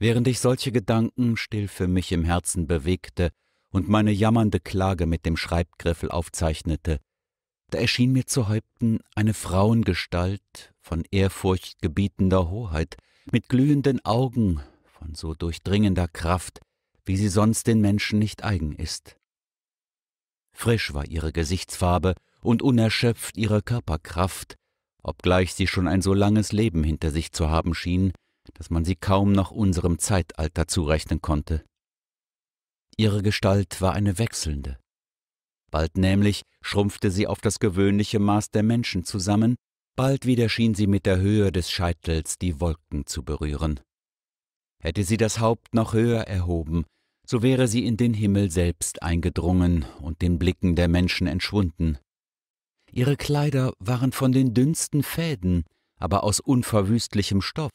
Während ich solche Gedanken still für mich im Herzen bewegte und meine jammernde Klage mit dem Schreibgriffel aufzeichnete, da erschien mir zu Häupten eine Frauengestalt von Ehrfurcht gebietender Hoheit, mit glühenden Augen von so durchdringender Kraft, wie sie sonst den Menschen nicht eigen ist. Frisch war ihre Gesichtsfarbe und unerschöpft ihre Körperkraft, obgleich sie schon ein so langes Leben hinter sich zu haben schien, dass man sie kaum noch unserem Zeitalter zurechnen konnte. Ihre Gestalt war eine wechselnde. Bald nämlich schrumpfte sie auf das gewöhnliche Maß der Menschen zusammen, bald wieder schien sie mit der Höhe des Scheitels die Wolken zu berühren. Hätte sie das Haupt noch höher erhoben, so wäre sie in den Himmel selbst eingedrungen und den Blicken der Menschen entschwunden. Ihre Kleider waren von den dünnsten Fäden, aber aus unverwüstlichem Stoff,